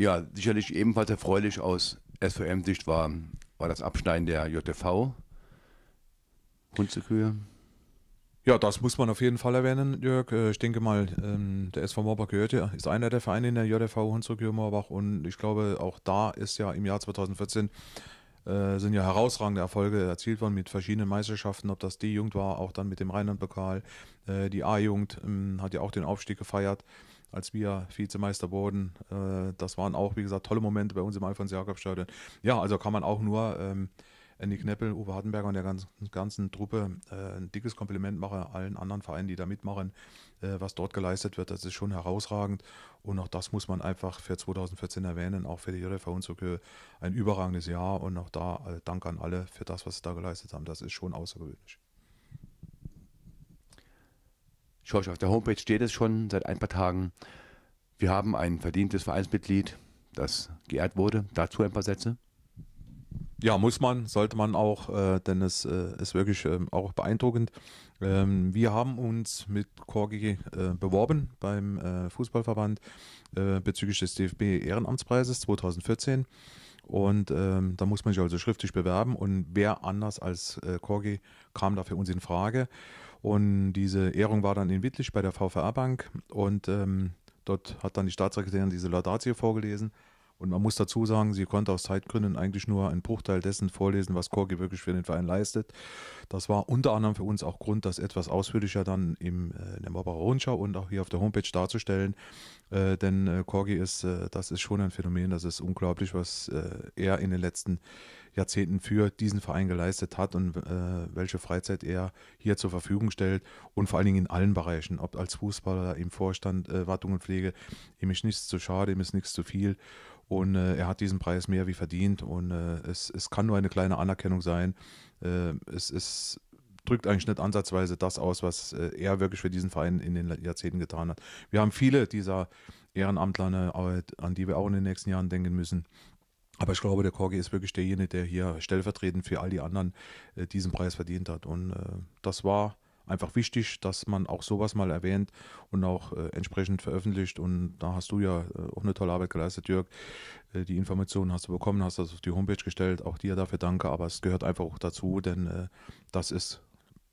Ja, sicherlich ebenfalls erfreulich aus SVM-Sicht war, war das Abschneiden der JTV. Hunzekühe. Ja, das muss man auf jeden Fall erwähnen, Jörg. Äh, ich denke mal, ähm, der SV Moorbach gehört ja, ist einer der Vereine in der JTV Hunsrücke Moorbach. und ich glaube, auch da ist ja im Jahr 2014 äh, sind ja herausragende Erfolge erzielt worden mit verschiedenen Meisterschaften, ob das die Jugend war, auch dann mit dem Rheinland-Pokal. Äh, die A-Jugend ähm, hat ja auch den Aufstieg gefeiert als wir Vizemeister wurden. Äh, das waren auch, wie gesagt, tolle Momente bei uns im Alfons-Jakob-Stadion. Ja, also kann man auch nur ähm, Andy Kneppel, Uwe Hartenberger und der ganzen, ganzen Truppe äh, ein dickes Kompliment machen, allen anderen Vereinen, die da mitmachen, äh, was dort geleistet wird. Das ist schon herausragend. Und auch das muss man einfach für 2014 erwähnen, auch für die JRV Unzughöhe ein überragendes Jahr. Und auch da äh, Dank an alle für das, was sie da geleistet haben. Das ist schon außergewöhnlich. Schorsch, auf der Homepage steht es schon seit ein paar Tagen. Wir haben ein verdientes Vereinsmitglied, das geehrt wurde. Dazu ein paar Sätze. Ja, muss man, sollte man auch, äh, denn es äh, ist wirklich äh, auch beeindruckend. Ähm, wir haben uns mit Korgi äh, beworben beim äh, Fußballverband äh, bezüglich des DFB Ehrenamtspreises 2014. Und ähm, da muss man sich also schriftlich bewerben. Und wer anders als äh, Corgi kam da für uns in Frage. Und diese Ehrung war dann in Wittlich bei der vvr Bank. Und ähm, dort hat dann die Staatssekretärin diese Laudatio vorgelesen. Und man muss dazu sagen, sie konnte aus Zeitgründen eigentlich nur einen Bruchteil dessen vorlesen, was Korgi wirklich für den Verein leistet. Das war unter anderem für uns auch Grund, das etwas ausführlicher dann im, äh, in der Barbara Rundschau und auch hier auf der Homepage darzustellen. Äh, denn äh, ist, äh, das ist schon ein Phänomen, das ist unglaublich, was äh, er in den letzten Jahren Jahrzehnten für diesen Verein geleistet hat und äh, welche Freizeit er hier zur Verfügung stellt und vor allen Dingen in allen Bereichen, ob als Fußballer, im Vorstand, äh, Wartung und Pflege. Ihm ist nichts zu schade, ihm ist nichts zu viel und äh, er hat diesen Preis mehr wie verdient und äh, es, es kann nur eine kleine Anerkennung sein. Äh, es ist drückt eigentlich nicht ansatzweise das aus, was äh, er wirklich für diesen Verein in den Jahrzehnten getan hat. Wir haben viele dieser Ehrenamtler, an die wir auch in den nächsten Jahren denken müssen. Aber ich glaube, der Korgi ist wirklich derjenige, der hier stellvertretend für all die anderen äh, diesen Preis verdient hat. Und äh, das war einfach wichtig, dass man auch sowas mal erwähnt und auch äh, entsprechend veröffentlicht. Und da hast du ja äh, auch eine tolle Arbeit geleistet, Jörg. Äh, die Informationen hast du bekommen, hast das auf die Homepage gestellt. Auch dir dafür danke. Aber es gehört einfach auch dazu, denn äh, das ist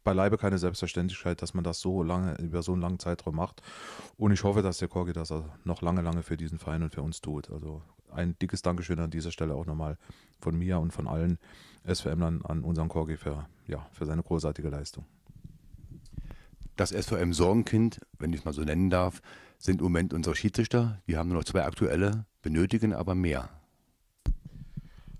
beileibe keine Selbstverständlichkeit, dass man das so lange, über so einen langen Zeitraum macht. Und ich hoffe, dass der Korgi das noch lange, lange für diesen Verein und für uns tut. Also ein dickes Dankeschön an dieser Stelle auch nochmal von mir und von allen SVMlern an unseren Korgi für, ja, für seine großartige Leistung. Das SVM Sorgenkind, wenn ich es mal so nennen darf, sind im Moment unsere Schiedsrichter. Wir haben nur noch zwei aktuelle, benötigen aber mehr.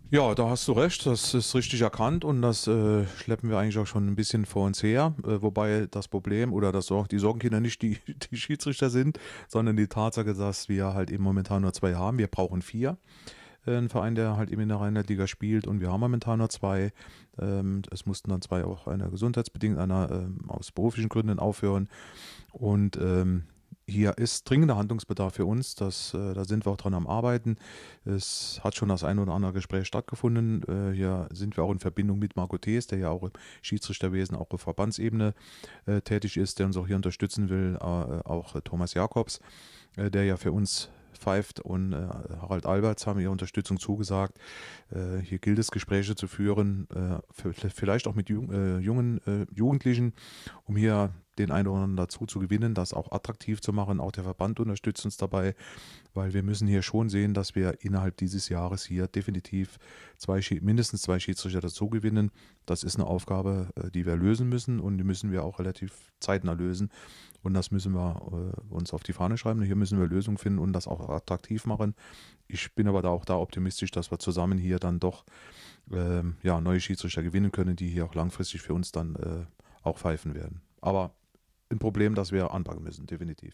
Ja, da hast du recht, das ist richtig erkannt und das äh, schleppen wir eigentlich auch schon ein bisschen vor uns her. Äh, wobei das Problem oder das Sor die Sorgenkinder nicht die, die Schiedsrichter sind, sondern die Tatsache, dass wir halt eben momentan nur zwei haben. Wir brauchen vier. Äh, ein Verein, der halt eben in der Rheinland-Liga spielt und wir haben momentan nur zwei. Ähm, es mussten dann zwei auch einer gesundheitsbedingt, einer ähm, aus beruflichen Gründen aufhören. Und ähm, hier ist dringender Handlungsbedarf für uns. Das, äh, da sind wir auch dran am Arbeiten. Es hat schon das ein oder andere Gespräch stattgefunden. Äh, hier sind wir auch in Verbindung mit Marco Thees, der ja auch im Schiedsrichterwesen, auch auf Verbandsebene äh, tätig ist, der uns auch hier unterstützen will. Äh, auch äh, Thomas Jakobs, äh, der ja für uns Pfeift und äh, Harald Alberts haben ihre Unterstützung zugesagt. Äh, hier gilt es, Gespräche zu führen, äh, vielleicht auch mit Jugend, jungen Jugendlichen, um hier den einen oder anderen dazu zu gewinnen, das auch attraktiv zu machen. Auch der Verband unterstützt uns dabei, weil wir müssen hier schon sehen, dass wir innerhalb dieses Jahres hier definitiv zwei, mindestens zwei Schiedsrichter dazu gewinnen. Das ist eine Aufgabe, äh, die wir lösen müssen und die müssen wir auch relativ zeitnah lösen. Und das müssen wir äh, uns auf die Fahne schreiben. Hier müssen wir Lösungen finden und das auch attraktiv machen. Ich bin aber da auch da optimistisch, dass wir zusammen hier dann doch ähm, ja, neue Schiedsrichter gewinnen können, die hier auch langfristig für uns dann äh, auch pfeifen werden. Aber ein Problem, das wir anpacken müssen, definitiv.